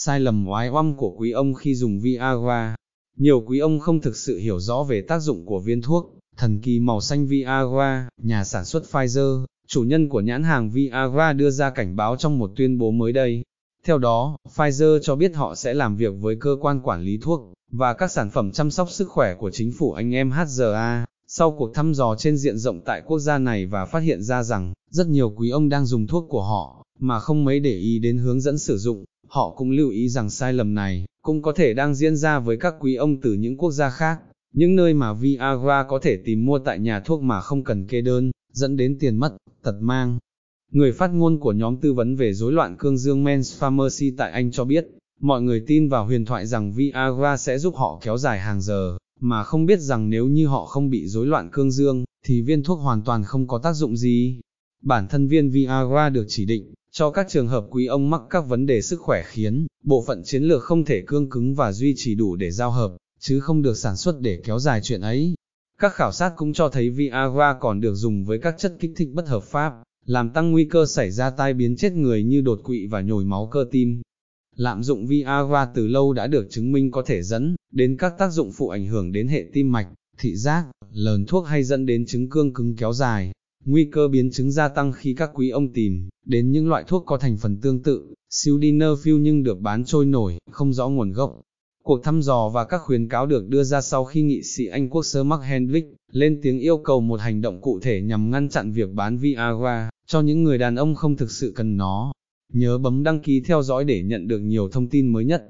sai lầm oái oăm của quý ông khi dùng Viagra. Nhiều quý ông không thực sự hiểu rõ về tác dụng của viên thuốc, thần kỳ màu xanh Viagra, nhà sản xuất Pfizer, chủ nhân của nhãn hàng Viagra đưa ra cảnh báo trong một tuyên bố mới đây. Theo đó, Pfizer cho biết họ sẽ làm việc với cơ quan quản lý thuốc và các sản phẩm chăm sóc sức khỏe của chính phủ anh em HRA sau cuộc thăm dò trên diện rộng tại quốc gia này và phát hiện ra rằng rất nhiều quý ông đang dùng thuốc của họ mà không mấy để ý đến hướng dẫn sử dụng. Họ cũng lưu ý rằng sai lầm này, cũng có thể đang diễn ra với các quý ông từ những quốc gia khác, những nơi mà Viagra có thể tìm mua tại nhà thuốc mà không cần kê đơn, dẫn đến tiền mất, tật mang. Người phát ngôn của nhóm tư vấn về rối loạn cương dương Men's Pharmacy tại Anh cho biết, mọi người tin vào huyền thoại rằng Viagra sẽ giúp họ kéo dài hàng giờ, mà không biết rằng nếu như họ không bị rối loạn cương dương, thì viên thuốc hoàn toàn không có tác dụng gì. Bản thân viên Viagra được chỉ định cho các trường hợp quý ông mắc các vấn đề sức khỏe khiến bộ phận chiến lược không thể cương cứng và duy trì đủ để giao hợp, chứ không được sản xuất để kéo dài chuyện ấy. Các khảo sát cũng cho thấy Viagra còn được dùng với các chất kích thích bất hợp pháp, làm tăng nguy cơ xảy ra tai biến chết người như đột quỵ và nhồi máu cơ tim. Lạm dụng Viagra từ lâu đã được chứng minh có thể dẫn đến các tác dụng phụ ảnh hưởng đến hệ tim mạch, thị giác, lờn thuốc hay dẫn đến chứng cương cứng kéo dài nguy cơ biến chứng gia tăng khi các quý ông tìm đến những loại thuốc có thành phần tương tự, Sildenafil nhưng được bán trôi nổi, không rõ nguồn gốc. Cuộc thăm dò và các khuyến cáo được đưa ra sau khi nghị sĩ Anh quốc Sir Mark Hendrick lên tiếng yêu cầu một hành động cụ thể nhằm ngăn chặn việc bán Viagra cho những người đàn ông không thực sự cần nó. Nhớ bấm đăng ký theo dõi để nhận được nhiều thông tin mới nhất.